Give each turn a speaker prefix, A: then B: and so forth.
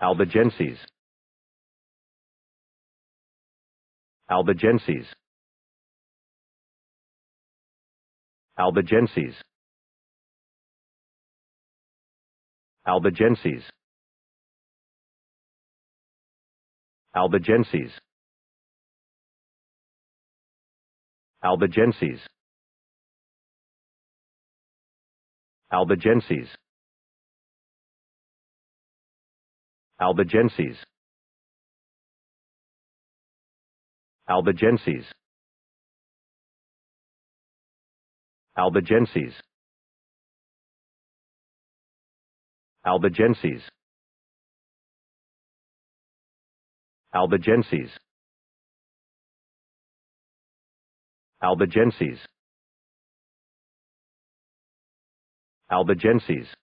A: albigenses albigenses albigenses albigenses albigenses albigenses albigenses albigenses albigenses albigenses albigenses albigenses albigenses albigenses